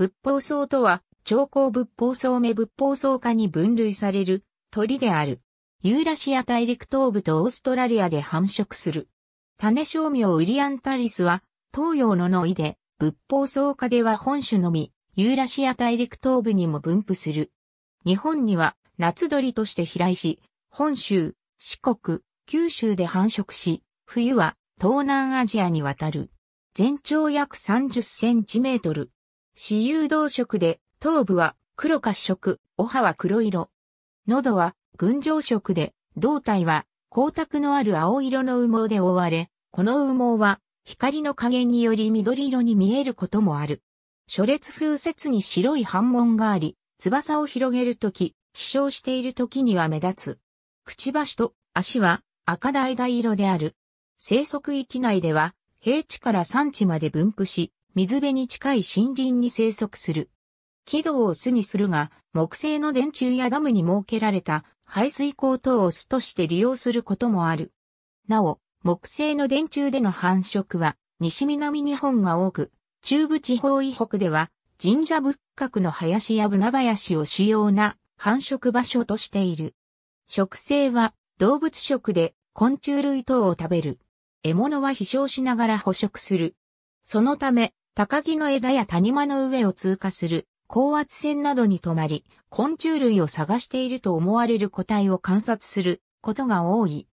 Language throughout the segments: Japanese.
仏法僧とは、長江仏法僧目仏法僧科に分類される鳥である。ユーラシア大陸東部とオーストラリアで繁殖する。種商名ウリアンタリスは、東洋の農医で、仏法僧科では本種のみ、ユーラシア大陸東部にも分布する。日本には、夏鳥として飛来し、本州、四国、九州で繁殖し、冬は東南アジアに渡る。全長約30センチメートル。私有動色で、頭部は黒褐色、お歯は黒色。喉は群青色で、胴体は光沢のある青色の羽毛で覆われ、この羽毛は光の加減により緑色に見えることもある。初列風雪に白い反紋があり、翼を広げるとき、飛翔しているときには目立つ。くちばしと足は赤橙色である。生息域内では平地から山地まで分布し、水辺に近い森林に生息する。軌道を巣にするが、木製の電柱やダムに設けられた排水口等を巣として利用することもある。なお、木製の電柱での繁殖は、西南日本が多く、中部地方以北では、神社仏閣の林や船林を主要な繁殖場所としている。植生は動物食で昆虫類等を食べる。獲物は飛翔しながら捕食する。そのため、高木の枝や谷間の上を通過する高圧線などに止まり、昆虫類を探していると思われる個体を観察することが多い。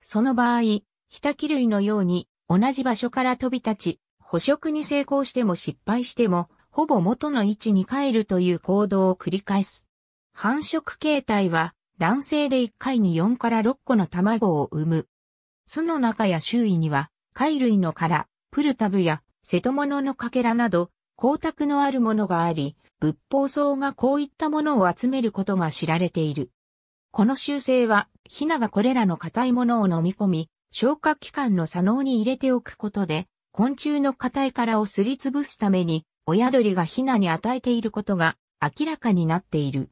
その場合、ヒタキ類のように同じ場所から飛び立ち、捕食に成功しても失敗しても、ほぼ元の位置に帰るという行動を繰り返す。繁殖形態は、卵性で1回に4から6個の卵を産む。巣の中や周囲には、貝類の殻、プルタブや瀬戸物のかけらなど、光沢のあるものがあり、仏法僧がこういったものを集めることが知られている。この習性は、ヒナがこれらの硬いものを飲み込み、消化器官の左脳に入れておくことで、昆虫の硬い殻をすりつぶすために、親鳥がヒナに与えていることが明らかになっている。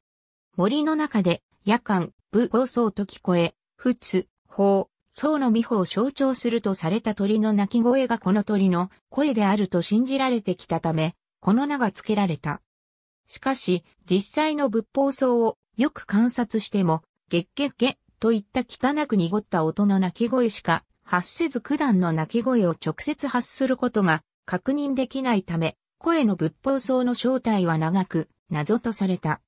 森の中で、夜間、部放送と聞こえ、仏、法、宋の美穂を象徴するとされた鳥の鳴き声がこの鳥の声であると信じられてきたため、この名が付けられた。しかし、実際の仏法僧をよく観察しても、ゲッゲッゲといった汚く濁った音の鳴き声しか発せず九段の鳴き声を直接発することが確認できないため、声の仏法僧の正体は長く謎とされた。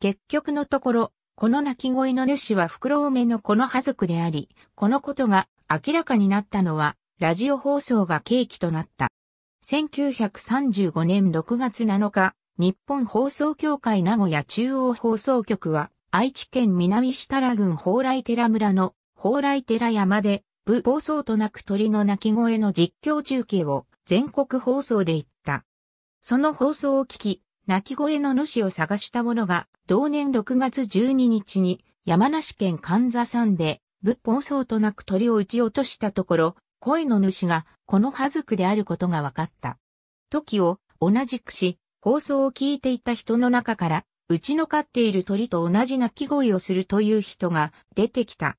結局のところ、この鳴き声の主は袋梅のこのはずくであり、このことが明らかになったのは、ラジオ放送が契機となった。1935年6月7日、日本放送協会名古屋中央放送局は、愛知県南設楽郡蓬莱寺村の蓬莱寺山で、部放送となく鳥の鳴き声の実況中継を全国放送で行った。その放送を聞き、鳴き声の主を探した者が同年6月12日に山梨県神座山で仏法僧となく鳥を撃ち落としたところ、声の主がこの葉くであることが分かった。時を同じくし、放送を聞いていた人の中から、うちの飼っている鳥と同じ鳴き声をするという人が出てきた。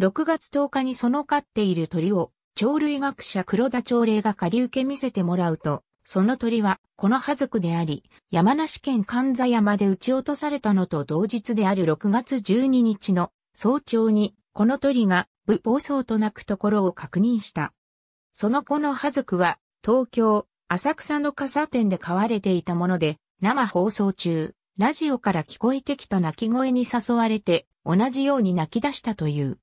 6月10日にその飼っている鳥を、鳥類学者黒田朝礼が借り受け見せてもらうと、その鳥は、この葉族であり、山梨県神座山で撃ち落とされたのと同日である6月12日の早朝に、この鳥が、武暴走と鳴くところを確認した。その子の葉族は、東京、浅草の傘店で飼われていたもので、生放送中、ラジオから聞こえてきた鳴き声に誘われて、同じように泣き出したという。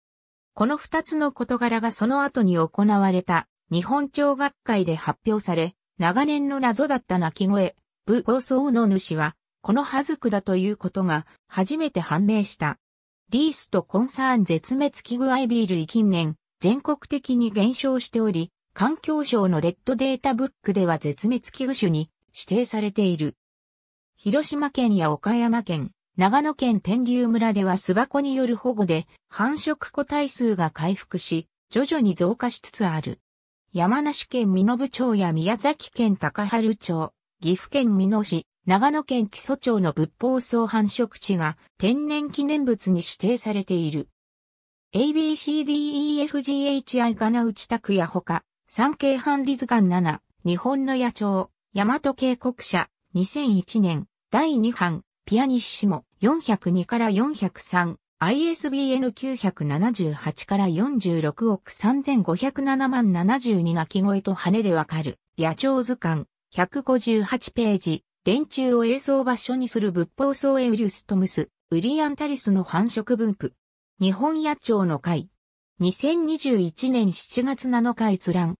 この二つの事柄がその後に行われた日本町学会で発表され、長年の謎だった鳴き声、武放送の主は、このハズクだということが初めて判明した。リースとコンサーン絶滅危惧アイビール近年、全国的に減少しており、環境省のレッドデータブックでは絶滅危惧種に指定されている。広島県や岡山県、長野県天竜村では巣箱による保護で繁殖個体数が回復し、徐々に増加しつつある。山梨県濃部町や宮崎県高原町、岐阜県美濃市、長野県木曽町の仏法総繁殖地が天然記念物に指定されている。ABCDEFGHI ガナウチタクやほか、産経ハンディズガン7、日本の野鳥、大和渓谷社、2001年、第2版、ピアニッシモ、402から403、ISBN 978から46億3507万72がき声と羽でわかる。野鳥図鑑、158ページ。電柱を映像場所にする仏法僧エウリュストムス、ウリアンタリスの繁殖分布。日本野鳥の会。2021年7月7日閲覧。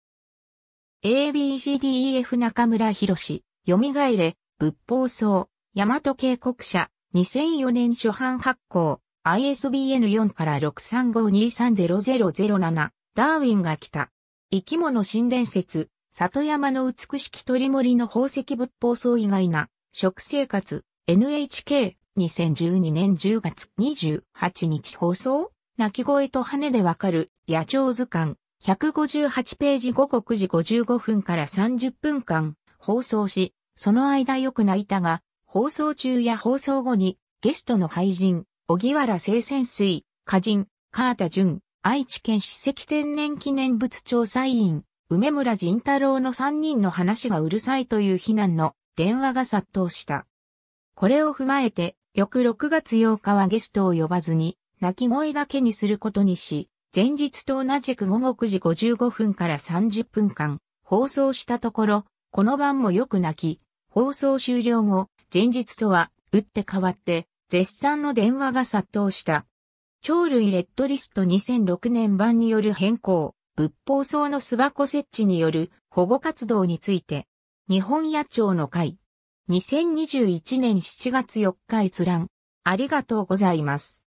ABCDEF 中村博士、蘇れ、仏法僧大和渓谷社、2004年初版発行。ISBN4 から635230007、ダーウィンが来た。生き物神伝説、里山の美しき鳥森の宝石仏法層以外な、食生活、NHK、2012年10月28日放送鳴き声と羽でわかる、野鳥図鑑、158ページ午後9時55分から30分間、放送し、その間よく泣いたが、放送中や放送後に、ゲストの配信、小木原清泉水、歌人、川田淳、愛知県史跡天然記念物調査委員、梅村仁太郎の3人の話がうるさいという非難の電話が殺到した。これを踏まえて、翌6月8日はゲストを呼ばずに、泣き声だけにすることにし、前日と同じく午後9時55分から30分間、放送したところ、この晩もよく泣き、放送終了後、前日とは、打って変わって、絶賛の電話が殺到した。鳥類レッドリスト2006年版による変更、仏法層の巣箱設置による保護活動について、日本野鳥の会、2021年7月4日閲覧、ありがとうございます。